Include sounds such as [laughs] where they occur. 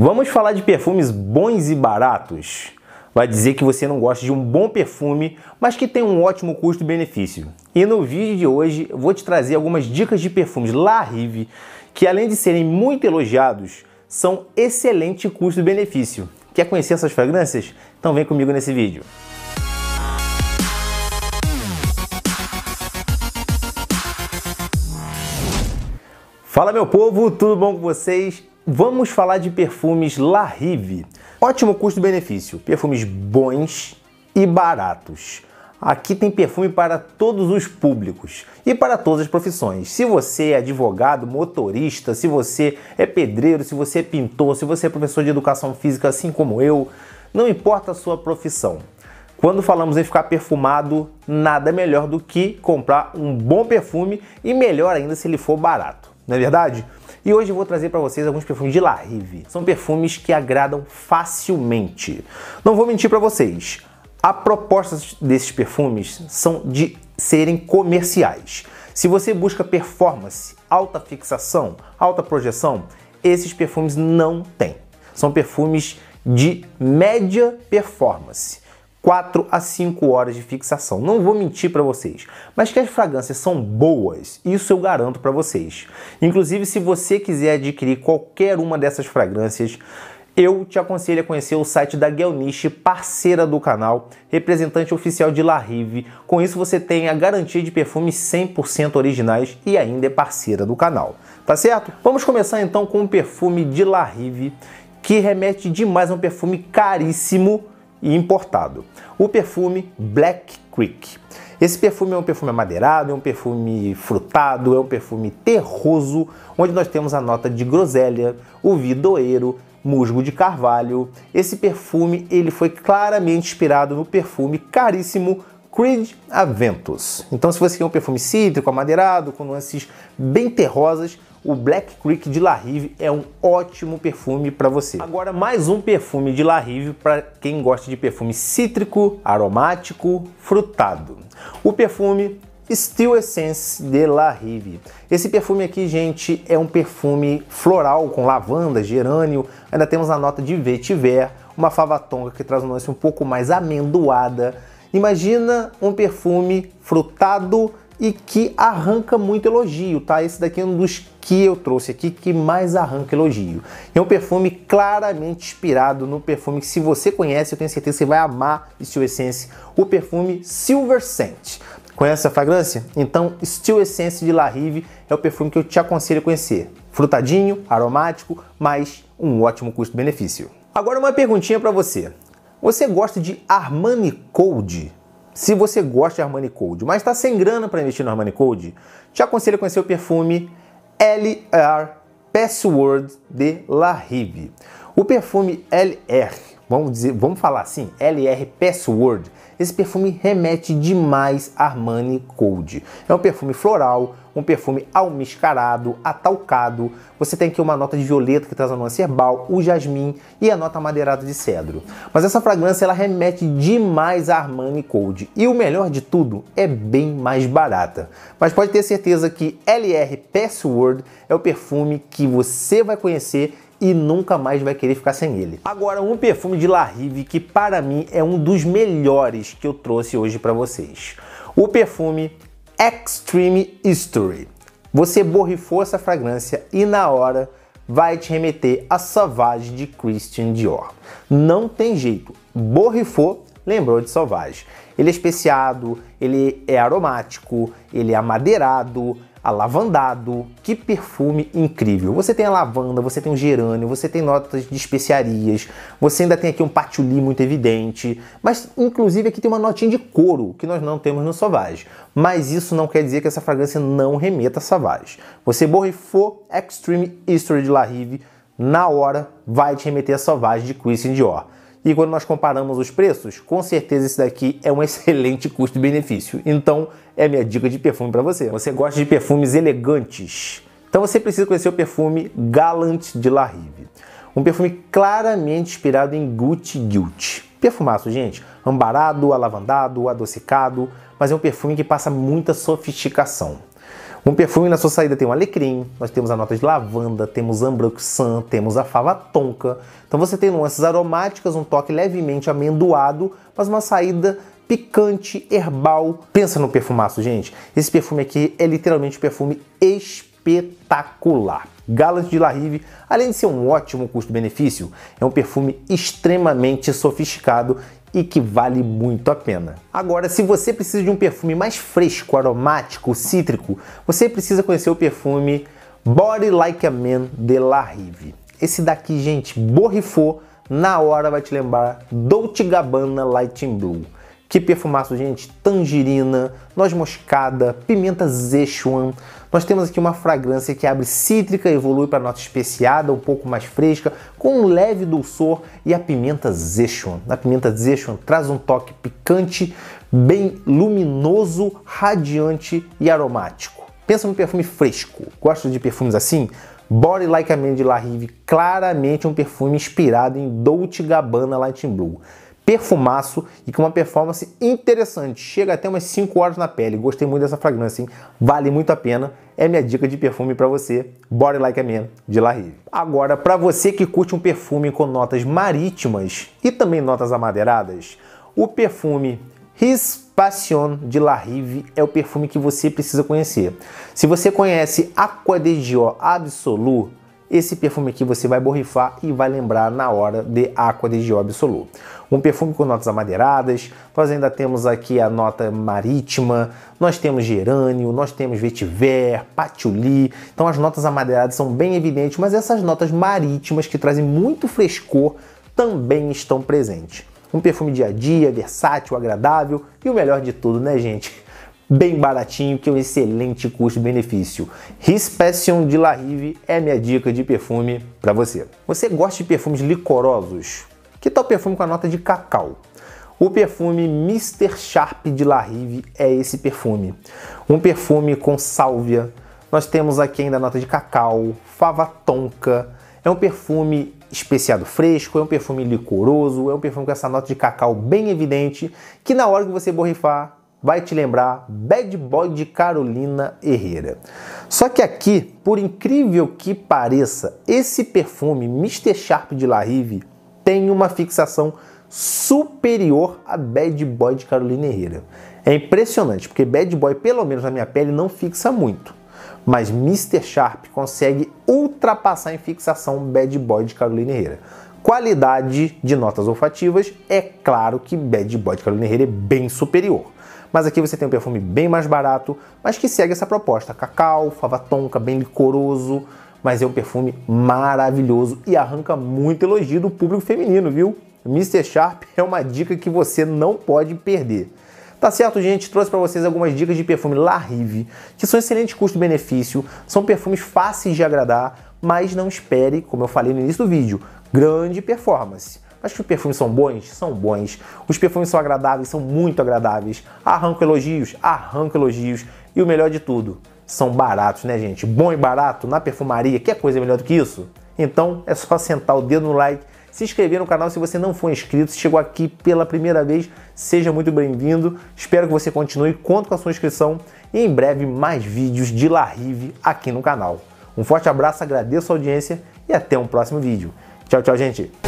Vamos falar de perfumes bons e baratos. Vai dizer que você não gosta de um bom perfume, mas que tem um ótimo custo-benefício. E no vídeo de hoje vou te trazer algumas dicas de perfumes La Rive que, além de serem muito elogiados, são excelente custo-benefício. Quer conhecer essas fragrâncias? Então vem comigo nesse vídeo. Fala meu povo, tudo bom com vocês? Vamos falar de perfumes La Rive. Ótimo custo-benefício, perfumes bons e baratos. Aqui tem perfume para todos os públicos e para todas as profissões. Se você é advogado, motorista, se você é pedreiro, se você é pintor, se você é professor de educação física, assim como eu, não importa a sua profissão. Quando falamos em ficar perfumado, nada melhor do que comprar um bom perfume e melhor ainda se ele for barato, não é verdade? E hoje eu vou trazer para vocês alguns perfumes de La Rive. São perfumes que agradam facilmente. Não vou mentir para vocês. A proposta desses perfumes são de serem comerciais. Se você busca performance, alta fixação, alta projeção, esses perfumes não têm. São perfumes de média performance. 4 a 5 horas de fixação. Não vou mentir para vocês, mas que as fragrâncias são boas, isso eu garanto para vocês. Inclusive, se você quiser adquirir qualquer uma dessas fragrâncias, eu te aconselho a conhecer o site da Gelnish, parceira do canal, representante oficial de La Rive. Com isso você tem a garantia de perfumes 100% originais e ainda é parceira do canal, tá certo? Vamos começar então com o um perfume de La Rive, que remete demais a um perfume caríssimo, e importado. O perfume Black Creek. Esse perfume é um perfume amadeirado, é um perfume frutado, é um perfume terroso, onde nós temos a nota de groselha, o vidoeiro, musgo de carvalho. Esse perfume ele foi claramente inspirado no perfume caríssimo Creed Aventus. Então, se você quer um perfume cítrico, amadeirado, com nuances bem terrosas, o Black Creek de La Rive é um ótimo perfume para você. Agora mais um perfume de La Rive para quem gosta de perfume cítrico, aromático, frutado. O perfume Still Essence de La Rive. Esse perfume aqui, gente, é um perfume floral com lavanda, gerânio, ainda temos a nota de vetiver, uma favatonga que traz uma nuance um pouco mais amendoada. Imagina um perfume frutado e que arranca muito elogio, tá? Esse daqui é um dos que eu trouxe aqui que mais arranca elogio. É um perfume claramente inspirado no perfume que se você conhece, eu tenho certeza que você vai amar Steel Essence, o perfume Silver Scent. Conhece essa fragrância? Então, Steel Essence de La Rive é o perfume que eu te aconselho a conhecer. Frutadinho, aromático, mas um ótimo custo-benefício. Agora uma perguntinha para você. Você gosta de Armani Code? Se você gosta de Armani Code, mas está sem grana para investir no Armani Code, te aconselho a conhecer o perfume LR Password de La Rive. O perfume LR, vamos, dizer, vamos falar assim, LR Password, esse perfume remete demais a Armani Cold. É um perfume floral, um perfume almiscarado, atalcado. Você tem aqui uma nota de violeta que traz a nuance herbal, o jasmim e a nota madeirada de cedro. Mas essa fragrância ela remete demais a Armani Cold. E o melhor de tudo, é bem mais barata. Mas pode ter certeza que LR Password é o perfume que você vai conhecer e nunca mais vai querer ficar sem ele. Agora, um perfume de La Rive que para mim é um dos melhores que eu trouxe hoje para vocês. O perfume Extreme History. Você borrifou essa fragrância e na hora vai te remeter a Sauvage de Christian Dior. Não tem jeito, borrifou, lembrou de Sauvage. Ele é especiado, ele é aromático, ele é amadeirado, a lavandado. Que perfume incrível! Você tem a lavanda, você tem o gerânio, você tem notas de especiarias, você ainda tem aqui um patchouli muito evidente, mas inclusive aqui tem uma notinha de couro que nós não temos no Sauvage. Mas isso não quer dizer que essa fragrância não remeta a Sauvage. Você borrifou Extreme History de La Rive, na hora vai te remeter a Sauvage de Christian Dior. E quando nós comparamos os preços, com certeza esse daqui é um [laughs] excelente custo-benefício. Então, é minha dica de perfume para você. Você gosta de perfumes elegantes? Então você precisa conhecer o perfume Galant de La Rive. Um perfume claramente inspirado em Gucci Guilt. Perfumaço, gente. Ambarado, alavandado, adocicado, mas é um perfume que passa muita sofisticação. Um perfume, na sua saída, tem o alecrim, nós temos a nota de lavanda, temos ambroxan, temos a fava tonka. Então você tem nuances aromáticas, um toque levemente amendoado, mas uma saída picante, herbal. Pensa no perfumaço, gente. Esse perfume aqui é literalmente um perfume espetacular. Galant de La Rive, além de ser um ótimo custo-benefício, é um perfume extremamente sofisticado e que vale muito a pena. Agora, se você precisa de um perfume mais fresco, aromático, cítrico, você precisa conhecer o perfume Body Like a Man de La Rive. Esse daqui, gente, borrifou, na hora vai te lembrar Dolce Gabbana Light Blue que perfumaço, gente! Tangerina, noz moscada, pimenta Zechuan. Nós temos aqui uma fragrância que abre cítrica, evolui para nota especiada, um pouco mais fresca, com um leve dulçor e a pimenta Zechuan. A pimenta Zechuan traz um toque picante, bem luminoso, radiante e aromático. Pensa num perfume fresco. Gosto de perfumes assim? Body Like a Man de La Rive, claramente um perfume inspirado em Dolce Gabbana Light Blue perfumaço e com uma performance interessante. Chega até umas 5 horas na pele. Gostei muito dessa fragrância, hein? Vale muito a pena. É minha dica de perfume para você, Body Like a Man, de La Rive. Agora, para você que curte um perfume com notas marítimas e também notas amadeiradas, o perfume His Passion de La Rive é o perfume que você precisa conhecer. Se você conhece Aqua de Dior Absolu, esse perfume aqui você vai borrifar e vai lembrar na hora de Aqua de Giobe Solu. Um perfume com notas amadeiradas, nós ainda temos aqui a nota marítima, nós temos gerânio, nós temos vetiver, patchouli. Então as notas amadeiradas são bem evidentes, mas essas notas marítimas que trazem muito frescor também estão presentes. Um perfume dia a dia, versátil, agradável e o melhor de tudo, né, gente? bem baratinho, que é um excelente custo-benefício. Rispection de La Rive é minha dica de perfume para você. Você gosta de perfumes licorosos? Que tal perfume com a nota de cacau? O perfume Mr. Sharp de La Rive é esse perfume. Um perfume com sálvia. Nós temos aqui ainda a nota de cacau, fava tonka. É um perfume especiado fresco, é um perfume licoroso, é um perfume com essa nota de cacau bem evidente, que na hora que você borrifar, vai te lembrar Bad Boy de Carolina Herrera. Só que aqui, por incrível que pareça, esse perfume Mr. Sharp de La Rive tem uma fixação superior a Bad Boy de Carolina Herrera. É impressionante, porque Bad Boy, pelo menos na minha pele, não fixa muito. Mas Mr. Sharp consegue ultrapassar em fixação Bad Boy de Carolina Herrera qualidade de notas olfativas, é claro que Bad Boy de Carolina Herrera é bem superior. Mas aqui você tem um perfume bem mais barato, mas que segue essa proposta. Cacau, fava tonka, bem licoroso, mas é um perfume maravilhoso e arranca muito elogio do público feminino, viu? Mr. Sharp é uma dica que você não pode perder. Tá certo, gente? Trouxe para vocês algumas dicas de perfume La Rive, que são excelentes custo-benefício, são perfumes fáceis de agradar, mas não espere, como eu falei no início do vídeo, grande performance. Acho que os perfumes são bons? São bons. Os perfumes são agradáveis? São muito agradáveis. Arranco elogios? Arranco elogios. E o melhor de tudo, são baratos, né, gente? Bom e barato na perfumaria, que é coisa melhor do que isso? Então é só sentar o dedo no like, se inscrever no canal se você não for inscrito, se chegou aqui pela primeira vez, seja muito bem-vindo. Espero que você continue, conto com a sua inscrição e em breve mais vídeos de La Rive aqui no canal. Um forte abraço, agradeço a audiência e até um próximo vídeo. 交交进去。